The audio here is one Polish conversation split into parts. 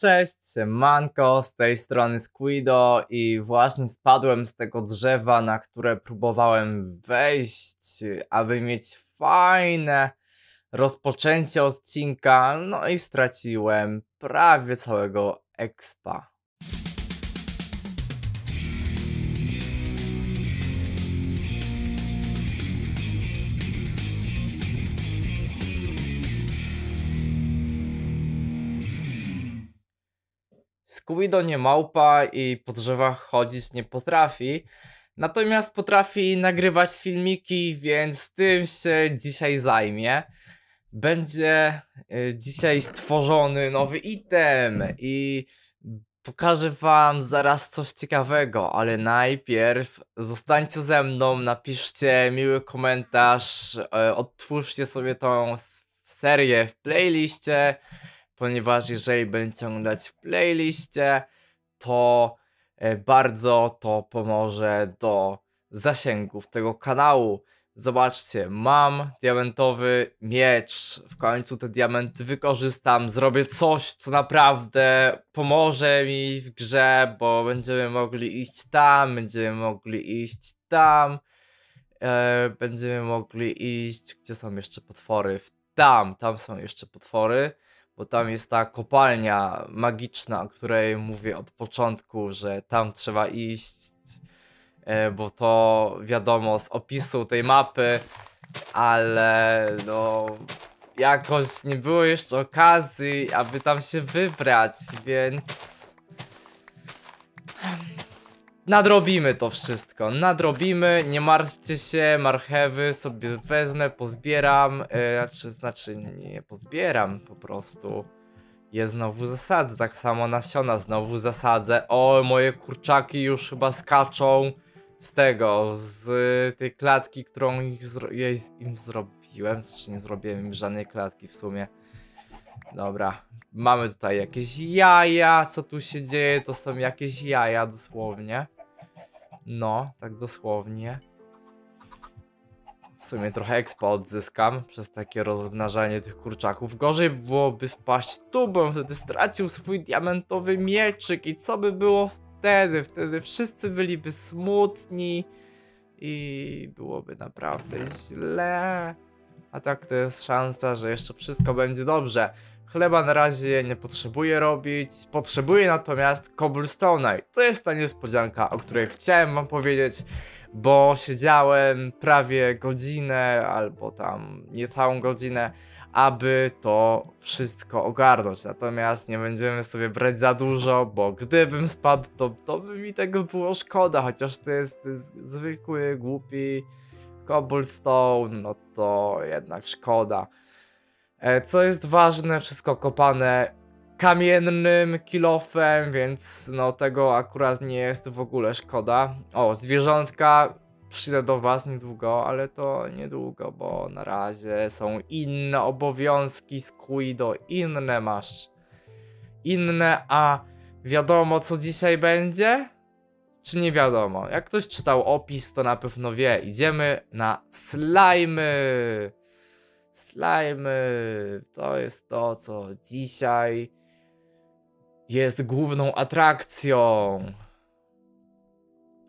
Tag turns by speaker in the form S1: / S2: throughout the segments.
S1: Cześć, Manko, z tej strony Squido i właśnie spadłem z tego drzewa, na które próbowałem wejść, aby mieć fajne rozpoczęcie odcinka, no i straciłem prawie całego expa. scooby nie małpa i po drzewach chodzić nie potrafi. Natomiast potrafi nagrywać filmiki, więc tym się dzisiaj zajmie. Będzie e, dzisiaj stworzony nowy item i pokażę wam zaraz coś ciekawego, ale najpierw zostańcie ze mną, napiszcie miły komentarz, e, odtwórzcie sobie tą serię w playliście ponieważ jeżeli będę ciągnąć w playliście, to e, bardzo to pomoże do zasięgów tego kanału. Zobaczcie, mam diamentowy miecz. W końcu te diamenty wykorzystam. Zrobię coś, co naprawdę pomoże mi w grze, bo będziemy mogli iść tam, będziemy mogli iść tam. E, będziemy mogli iść. Gdzie są jeszcze potwory? W Tam, tam są jeszcze potwory bo tam jest ta kopalnia magiczna, o której mówię od początku, że tam trzeba iść, e, bo to wiadomo z opisu tej mapy, ale no jakoś nie było jeszcze okazji, aby tam się wybrać, więc Nadrobimy to wszystko, nadrobimy, nie martwcie się, marchewy sobie wezmę, pozbieram, e, znaczy, znaczy nie pozbieram po prostu. Je znowu zasadzę, tak samo nasiona znowu zasadzę. O, moje kurczaki już chyba skaczą z tego, z tej klatki, którą ich zro jej, im zrobiłem. Znaczy nie zrobiłem im żadnej klatki w sumie. Dobra, mamy tutaj jakieś jaja, co tu się dzieje, to są jakieś jaja dosłownie. No, tak dosłownie. W sumie trochę expa odzyskam przez takie rozmnażanie tych kurczaków. Gorzej byłoby spaść tu, bo wtedy stracił swój diamentowy mieczyk i co by było wtedy? Wtedy wszyscy byliby smutni i byłoby naprawdę źle. A tak to jest szansa, że jeszcze wszystko będzie dobrze. Chleba na razie nie potrzebuję robić, potrzebuję natomiast cobblestone'a i to jest ta niespodzianka, o której chciałem wam powiedzieć, bo siedziałem prawie godzinę albo tam niecałą godzinę, aby to wszystko ogarnąć. Natomiast nie będziemy sobie brać za dużo, bo gdybym spadł, to, to by mi tego było szkoda, chociaż to jest zwykły, głupi cobblestone, no to jednak szkoda. E, co jest ważne, wszystko kopane kamiennym kilofem, więc no tego akurat nie jest w ogóle szkoda. O, zwierzątka przyjdę do was niedługo, ale to niedługo, bo na razie są inne obowiązki z do inne masz. Inne, a wiadomo co dzisiaj będzie? Czy nie wiadomo? Jak ktoś czytał opis, to na pewno wie. Idziemy na slajmy! Slimy to jest to, co dzisiaj jest główną atrakcją.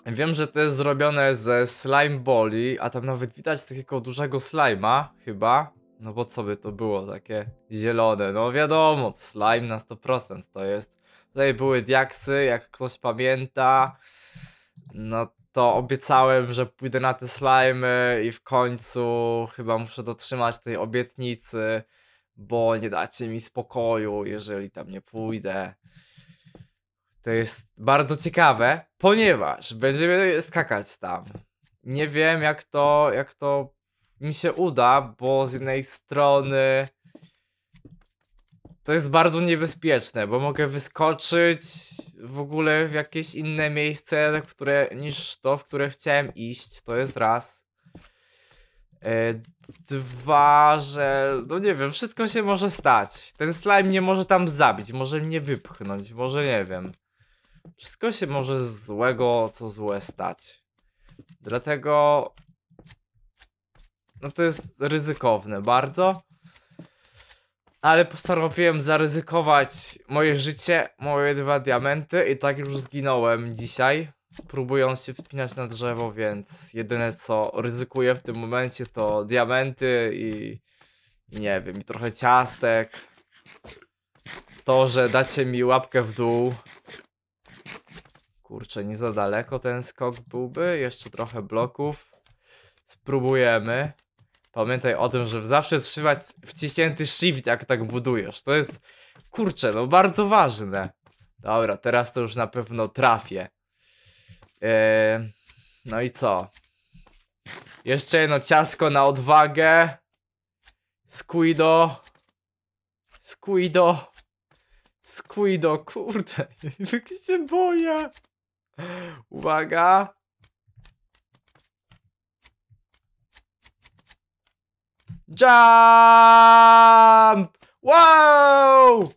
S1: Wiem, że to jest zrobione ze slime boli, a tam nawet widać takiego dużego slima, chyba. No bo co by to było takie zielone? No wiadomo, slime na 100% to jest. Tutaj były diaksy, jak ktoś pamięta. No to obiecałem, że pójdę na te slimy i w końcu chyba muszę dotrzymać tej obietnicy, bo nie dacie mi spokoju, jeżeli tam nie pójdę. To jest bardzo ciekawe, ponieważ będziemy skakać tam. Nie wiem, jak to, jak to mi się uda, bo z jednej strony to jest bardzo niebezpieczne, bo mogę wyskoczyć w ogóle w jakieś inne miejsce, które, niż to, w które chciałem iść. To jest raz. E, dwa, że no nie wiem, wszystko się może stać. Ten slime nie może tam zabić, może mnie wypchnąć, może nie wiem. Wszystko się może złego, co złe stać. Dlatego no to jest ryzykowne bardzo ale postanowiłem zaryzykować moje życie, moje dwa diamenty i tak już zginąłem dzisiaj. Próbując się wspinać na drzewo, więc jedyne co ryzykuję w tym momencie to diamenty i nie wiem, i trochę ciastek. To, że dacie mi łapkę w dół. Kurczę, nie za daleko ten skok byłby. Jeszcze trochę bloków. Spróbujemy. Pamiętaj o tym, żeby zawsze trzymać wciśnięty shift, jak tak budujesz. To jest, kurczę, no bardzo ważne. Dobra, teraz to już na pewno trafię. Yy, no i co? Jeszcze jedno ciastko na odwagę. Squido. Squido. Squido, kurde, jak się boję. Uwaga. Jump! Wow!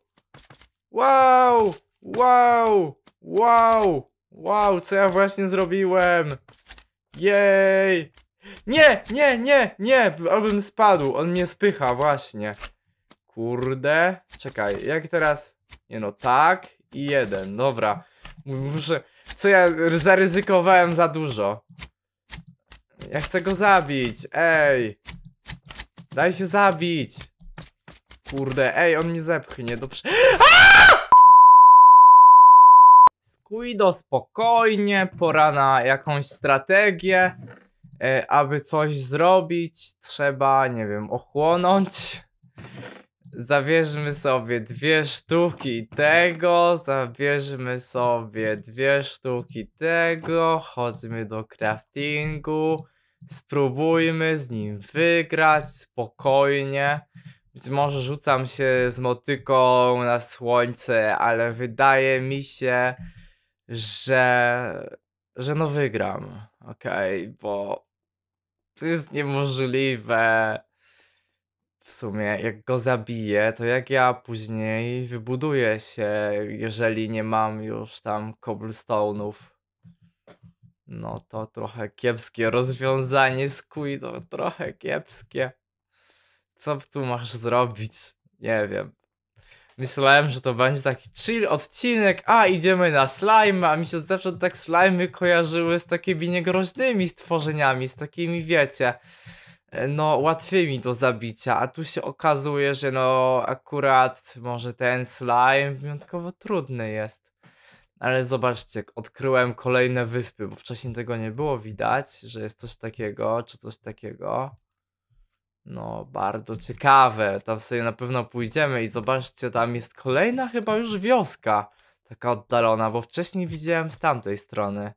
S1: Wow! Wow! Wow! Wow, co ja właśnie zrobiłem? Jej! Nie, nie, nie, nie! Albym spadł, on mnie spycha, właśnie. Kurde. Czekaj, jak teraz? Nie no, tak i jeden, dobra. Muszę... Co ja zaryzykowałem za dużo? Ja chcę go zabić, ej! Daj się zabić! Kurde, ej, on mi zepchnie Dobrze. przodu. Squido, spokojnie, pora na jakąś strategię. E, aby coś zrobić, trzeba, nie wiem, ochłonąć. Zabierzmy sobie dwie sztuki tego, zabierzmy sobie dwie sztuki tego, chodźmy do craftingu. Spróbujmy z nim wygrać spokojnie. Być może rzucam się z motyką na słońce, ale wydaje mi się, że, że no wygram. Okej, okay, bo to jest niemożliwe. W sumie, jak go zabiję, to jak ja później wybuduję się, jeżeli nie mam już tam cobblestone'ów. No to trochę kiepskie rozwiązanie, to trochę kiepskie. Co tu masz zrobić? Nie wiem. Myślałem, że to będzie taki chill odcinek, a idziemy na slime, a mi się zawsze tak slimy kojarzyły z takimi niegroźnymi stworzeniami, z takimi wiecie, e, no łatwymi do zabicia, a tu się okazuje, że no akurat może ten slime wyjątkowo trudny jest. Ale zobaczcie, odkryłem kolejne wyspy, bo wcześniej tego nie było widać, że jest coś takiego, czy coś takiego. No, bardzo ciekawe. Tam sobie na pewno pójdziemy i zobaczcie, tam jest kolejna chyba już wioska. Taka oddalona, bo wcześniej widziałem z tamtej strony.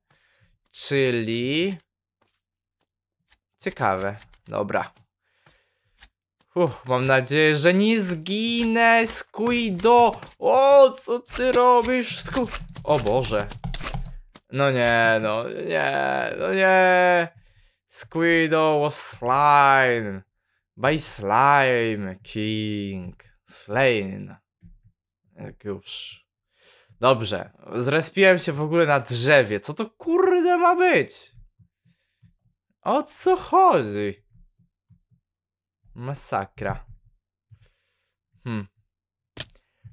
S1: Czyli... Ciekawe. Dobra. Uff, mam nadzieję, że nie zginę, Squido! O, co ty robisz, Squido? O Boże. No nie, no nie, no nie. Squiddo was slime. By slime king. Slain. Jak już. Dobrze. Zrespiłem się w ogóle na drzewie. Co to kurde ma być? O co chodzi? Masakra. Hmm.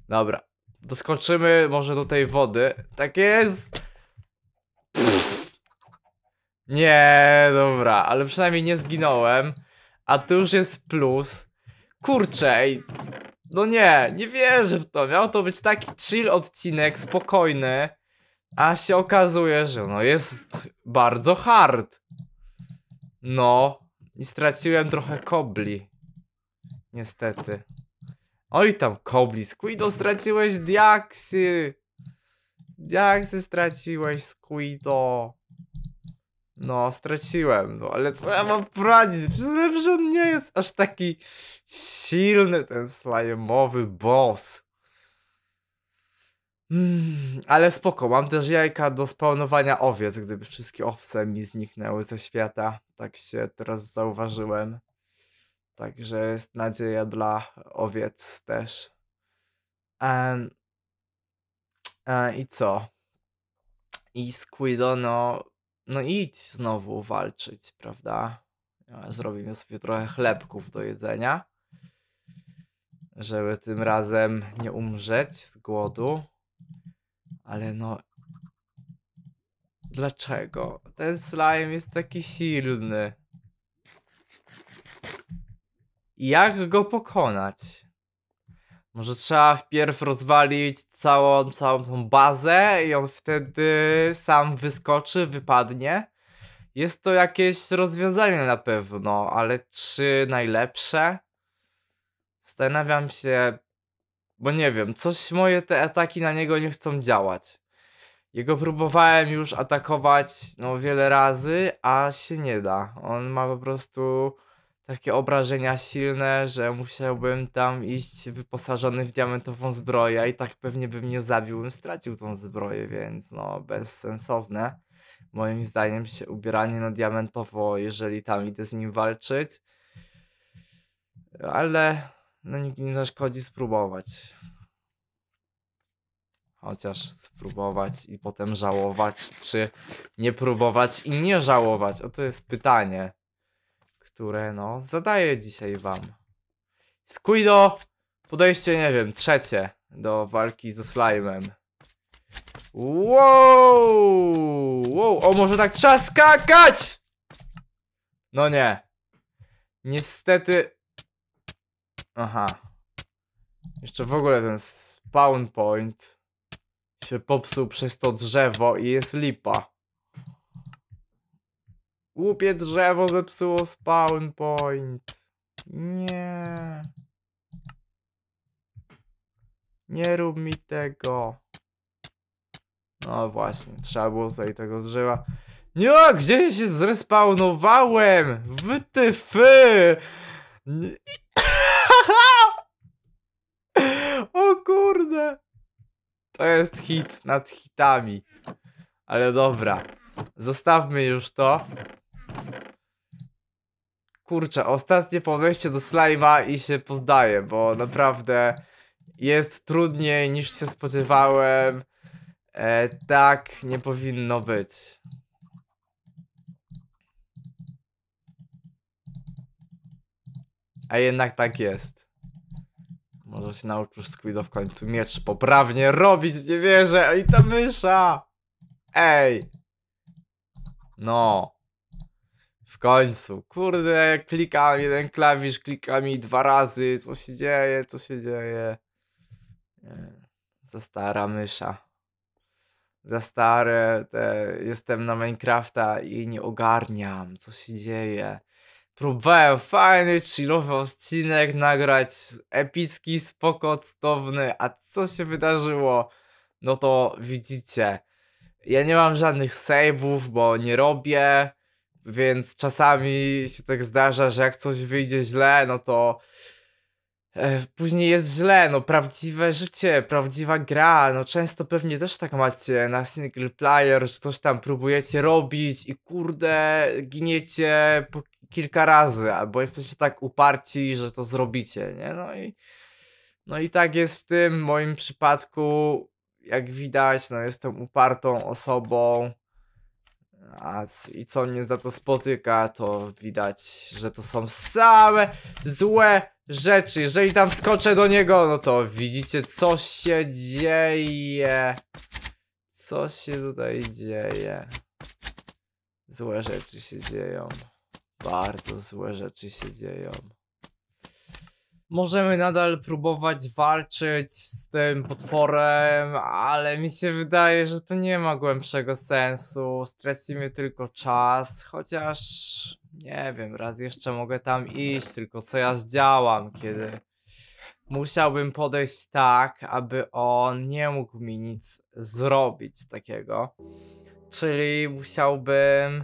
S1: Dobra. Doskoczymy może do tej wody. Tak jest! Nie, dobra, ale przynajmniej nie zginąłem. A tu już jest plus. Kurczę, No nie, nie wierzę w to. Miał to być taki chill odcinek, spokojny. A się okazuje, że no jest bardzo hard. No. I straciłem trochę kobli. Niestety. Oj tam, Kobli, Squido, straciłeś diaksy! Diaksy straciłeś, Squido! No, straciłem, no, ale co ja mam poradzić? Przecież on nie jest aż taki silny, ten slajemowy boss. Mm, ale spoko, mam też jajka do spawnowania owiec, gdyby wszystkie owce mi zniknęły ze świata. Tak się teraz zauważyłem. Także jest nadzieja dla owiec też. E, I co? I Squido, no, no idź znowu walczyć, prawda? Zrobimy sobie trochę chlebków do jedzenia, żeby tym razem nie umrzeć z głodu. Ale no, dlaczego? Ten slime jest taki silny. Jak go pokonać? Może trzeba wpierw rozwalić całą, całą tą bazę i on wtedy sam wyskoczy, wypadnie. Jest to jakieś rozwiązanie na pewno, ale czy najlepsze? Zastanawiam się, bo nie wiem, coś moje te ataki na niego nie chcą działać. Jego próbowałem już atakować no wiele razy, a się nie da. On ma po prostu takie obrażenia silne, że musiałbym tam iść wyposażony w diamentową zbroję i tak pewnie by mnie zabił, bym stracił tą zbroję, więc no bezsensowne. Moim zdaniem się ubieranie na diamentowo, jeżeli tam idę z nim walczyć. Ale no nikt nie zaszkodzi spróbować. Chociaż spróbować i potem żałować, czy nie próbować i nie żałować. O to jest pytanie które no zadaję dzisiaj wam. Squido! Podejście, nie wiem, trzecie do walki ze slime'em. Wow! wow! O, może tak trzeba skakać! No nie. Niestety... Aha. Jeszcze w ogóle ten spawn point się popsuł przez to drzewo i jest lipa. Głupie drzewo zepsuło spawn point. Nie. Nie rób mi tego. No właśnie, trzeba było tutaj tego drzewa. Nie, gdzie się zrespawnowałem? Wytyfy! ty fy! Nie. o kurde. To jest hit nad hitami. Ale dobra. Zostawmy już to kurczę, ostatnie podejście do slajma i się pozdaję, bo naprawdę jest trudniej niż się spodziewałem. E, tak nie powinno być. A jednak tak jest. Może się nauczysz Squido w końcu miecz poprawnie robić, nie wierzę. I ta mysza! Ej! No. W końcu, kurde, klikam jeden klawisz, klikam i dwa razy, co się dzieje, co się dzieje. Za stara mysza. Za stare, te, jestem na Minecrafta i nie ogarniam, co się dzieje. Próbowałem fajny, chillowy odcinek nagrać, epicki, spoko, cudowny, a co się wydarzyło? No to widzicie. Ja nie mam żadnych save'ów, bo nie robię. Więc czasami się tak zdarza, że jak coś wyjdzie źle, no to e, później jest źle, no prawdziwe życie, prawdziwa gra, no często pewnie też tak macie na single player, że coś tam próbujecie robić i kurde, giniecie po kilka razy, albo jesteście tak uparci, że to zrobicie, nie? No i, no i tak jest w tym moim przypadku, jak widać, no jestem upartą osobą, a i co mnie za to spotyka, to widać, że to są same złe rzeczy. Jeżeli tam skoczę do niego, no to widzicie, co się dzieje. Co się tutaj dzieje? Złe rzeczy się dzieją. Bardzo złe rzeczy się dzieją możemy nadal próbować walczyć z tym potworem, ale mi się wydaje, że to nie ma głębszego sensu. Stracimy tylko czas, chociaż nie wiem, raz jeszcze mogę tam iść, tylko co ja zdziałam, kiedy musiałbym podejść tak, aby on nie mógł mi nic zrobić takiego. Czyli musiałbym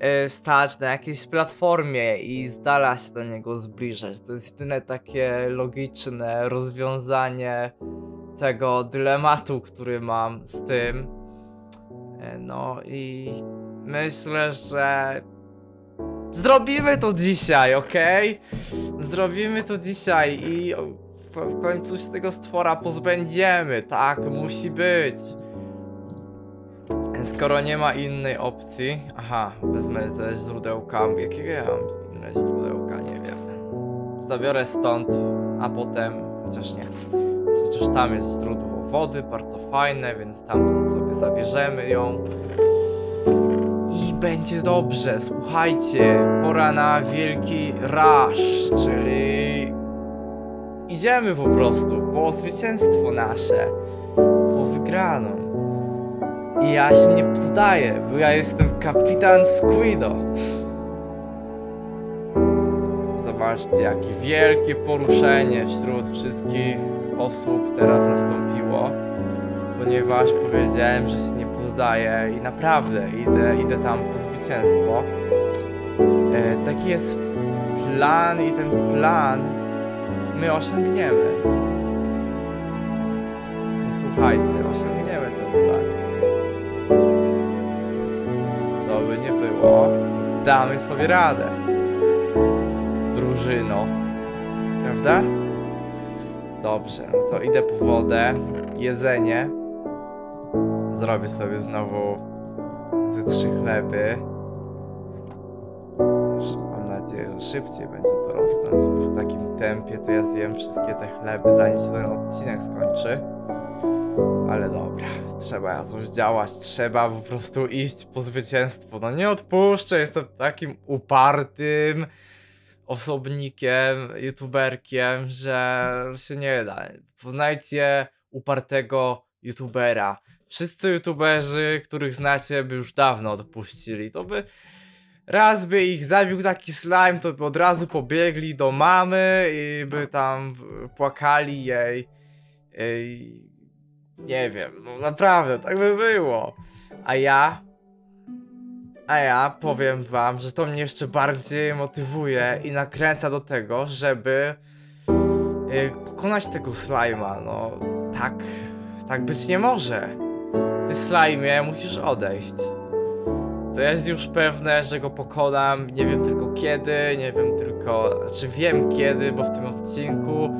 S1: E, stać na jakiejś platformie i z dala się do niego zbliżać. To jest jedyne takie logiczne rozwiązanie tego dylematu, który mam z tym. E, no i myślę, że zrobimy to dzisiaj, ok? Zrobimy to dzisiaj i w końcu się tego stwora pozbędziemy, tak? Musi być. Skoro nie ma innej opcji... Aha, wezmę ze źródełka... Jakiego ja mam inne źródełka? Nie wiem. Zabiorę stąd, a potem... Chociaż nie. Przecież tam jest źródło wody, bardzo fajne, więc tamtąd sobie zabierzemy ją. I będzie dobrze, słuchajcie, pora na wielki rush, czyli idziemy po prostu po zwycięstwo nasze, po wygraną. I ja się nie poddaję, bo ja jestem kapitan Squido. Zobaczcie, jakie wielkie poruszenie wśród wszystkich osób teraz nastąpiło, ponieważ powiedziałem, że się nie poddaję i naprawdę idę, idę tam po zwycięstwo. E, taki jest plan i ten plan my osiągniemy. No słuchajcie, osiągniemy ten plan. nie było, damy sobie radę. Drużyno. Prawda? Dobrze, no to idę po wodę, jedzenie. Zrobię sobie znowu ze trzy chleby. Mam nadzieję, że szybciej będzie to rosnąć, bo w takim tempie to ja zjem wszystkie te chleby, zanim się ten odcinek skończy ale dobra, trzeba coś działać, trzeba po prostu iść po zwycięstwo. No nie odpuszczę, jestem takim upartym osobnikiem, youtuberkiem, że się nie da. Poznajcie upartego youtubera. Wszyscy youtuberzy, których znacie, by już dawno odpuścili. To by raz by ich zabił taki slime, to by od razu pobiegli do mamy i by tam płakali jej nie wiem, no naprawdę, tak by było. A ja... A ja powiem wam, że to mnie jeszcze bardziej motywuje i nakręca do tego, żeby e, pokonać tego slajma, no tak, tak być nie może. Ty slajmie musisz odejść. To jest już pewne, że go pokonam, nie wiem tylko kiedy, nie wiem tylko, czy znaczy wiem kiedy, bo w tym odcinku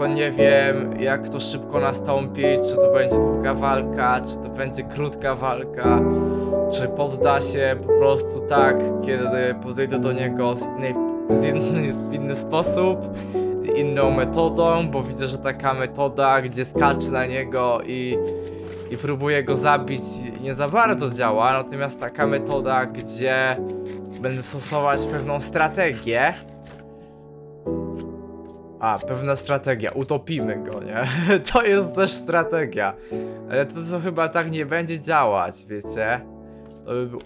S1: tylko nie wiem, jak to szybko nastąpi, czy to będzie długa walka, czy to będzie krótka walka, czy podda się po prostu tak, kiedy podejdę do niego z, innej, z inny, w inny sposób, inną metodą, bo widzę, że taka metoda, gdzie skacze na niego i, i próbuje go zabić, nie za bardzo działa, natomiast taka metoda, gdzie będę stosować pewną strategię, a, pewna strategia, utopimy go, nie? To jest też strategia. Ale to co chyba tak nie będzie działać, wiecie? To by było...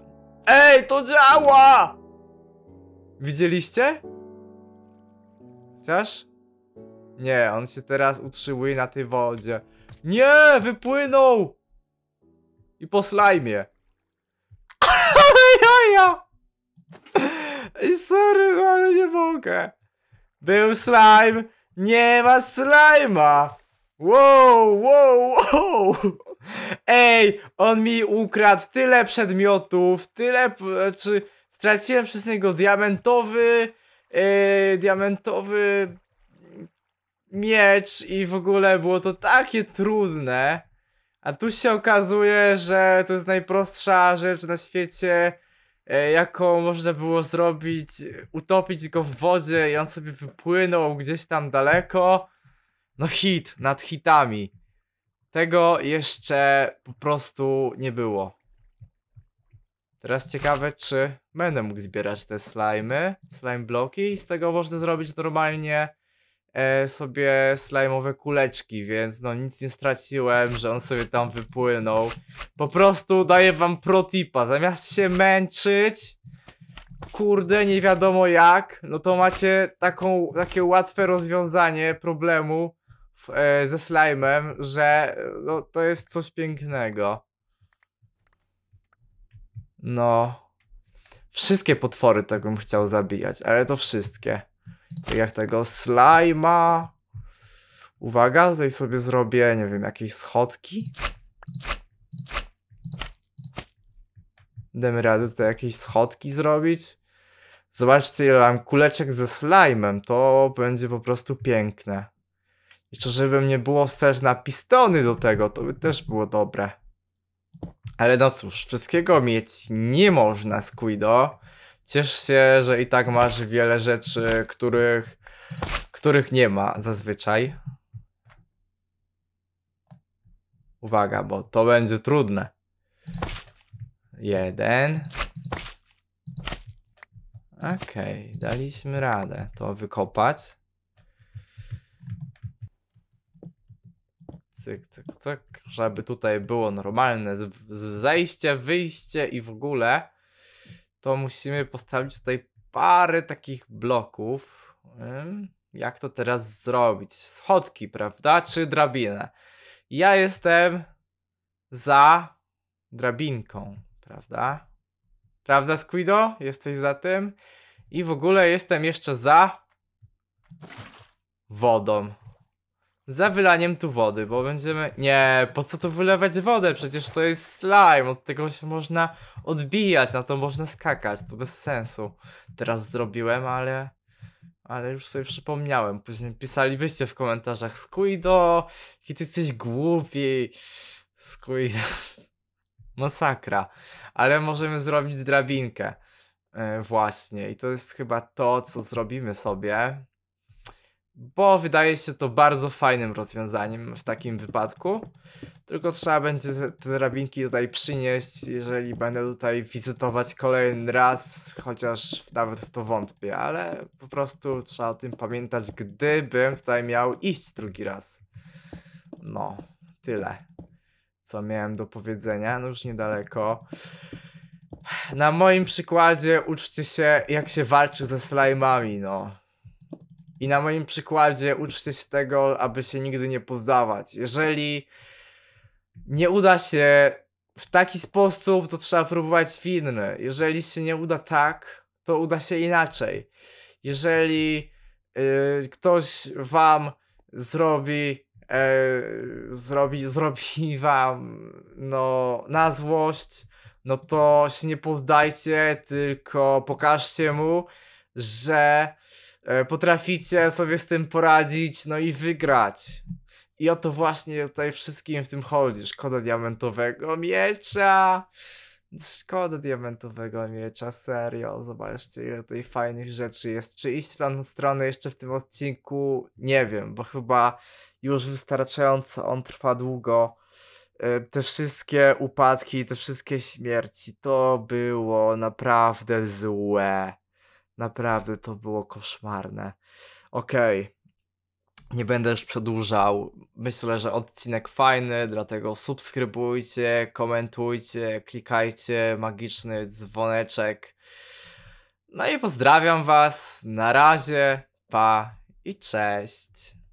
S1: EJ, TO DZIAŁA! Widzieliście? Chcesz? Nie, on się teraz utrzymuje na tej wodzie. Nie, wypłynął! I po slajmie. jaja! I sorry, no, ale nie mogę. Był slime! Nie ma slima! Wow, wow, wow! Ej, on mi ukradł tyle przedmiotów, tyle, znaczy straciłem przez niego diamentowy, yy, diamentowy miecz i w ogóle było to takie trudne. A tu się okazuje, że to jest najprostsza rzecz na świecie E, jaką można było zrobić, utopić go w wodzie i on sobie wypłynął gdzieś tam daleko. No hit nad hitami. Tego jeszcze po prostu nie było. Teraz ciekawe, czy będę mógł zbierać te slimy, slime bloki i z tego można zrobić normalnie E, sobie slajmowe kuleczki, więc no nic nie straciłem, że on sobie tam wypłynął. Po prostu daję wam protipa, zamiast się męczyć, kurde nie wiadomo jak, no to macie taką, takie łatwe rozwiązanie problemu w, e, ze slajmem, że no, to jest coś pięknego. No. Wszystkie potwory tak bym chciał zabijać, ale to wszystkie jak tego slajma. Uwaga, tutaj sobie zrobię, nie wiem, jakieś schodki. Damy radę tutaj jakieś schodki zrobić. Zobaczcie, ile mam kuleczek ze slajmem. To będzie po prostu piękne. Jeszcze żeby nie było wstecz na pistony do tego, to by też było dobre. Ale no cóż, wszystkiego mieć nie można, Squido ciesz się, że i tak masz wiele rzeczy, których, których nie ma zazwyczaj. Uwaga, bo to będzie trudne. Jeden. Okej, okay, daliśmy radę to wykopać. Cyk, cyk, cyk, żeby tutaj było normalne zejście, wyjście i w ogóle to musimy postawić tutaj parę takich bloków. Jak to teraz zrobić? Schodki, prawda? Czy drabinę? Ja jestem za drabinką, prawda? Prawda, Squido? Jesteś za tym? I w ogóle jestem jeszcze za wodą. Za wylaniem tu wody, bo będziemy... Nie, po co tu wylewać wodę? Przecież to jest slime, od tego się można odbijać, na to można skakać, to bez sensu. Teraz zrobiłem, ale... Ale już sobie przypomniałem, później pisalibyście w komentarzach skuido, jaki ty jesteś głupi skuido, Masakra Ale możemy zrobić drabinkę e, Właśnie i to jest chyba to, co zrobimy sobie bo wydaje się to bardzo fajnym rozwiązaniem w takim wypadku. Tylko trzeba będzie te, rabinki drabinki tutaj przynieść, jeżeli będę tutaj wizytować kolejny raz, chociaż nawet w to wątpię, ale po prostu trzeba o tym pamiętać, gdybym tutaj miał iść drugi raz. No, tyle, co miałem do powiedzenia, no już niedaleko. Na moim przykładzie uczcie się, jak się walczy ze slajmami, no i na moim przykładzie uczcie się tego, aby się nigdy nie poddawać. Jeżeli nie uda się w taki sposób, to trzeba próbować w inny. Jeżeli się nie uda tak, to uda się inaczej. Jeżeli yy, ktoś wam zrobi, yy, zrobi, zrobi wam no, na złość, no to się nie poddajcie, tylko pokażcie mu, że E, potraficie sobie z tym poradzić, no i wygrać. I o to właśnie tutaj wszystkim w tym chodzi. Szkoda diamentowego miecza. Szkoda diamentowego miecza, serio. Zobaczcie, ile tej fajnych rzeczy jest. Czy iść w tamtą stronę jeszcze w tym odcinku? Nie wiem, bo chyba już wystarczająco on trwa długo. E, te wszystkie upadki, te wszystkie śmierci, to było naprawdę złe. Naprawdę to było koszmarne. Okej. Okay. Nie będę już przedłużał. Myślę, że odcinek fajny, dlatego subskrybujcie, komentujcie, klikajcie magiczny dzwoneczek. No i pozdrawiam Was. Na razie. Pa i cześć.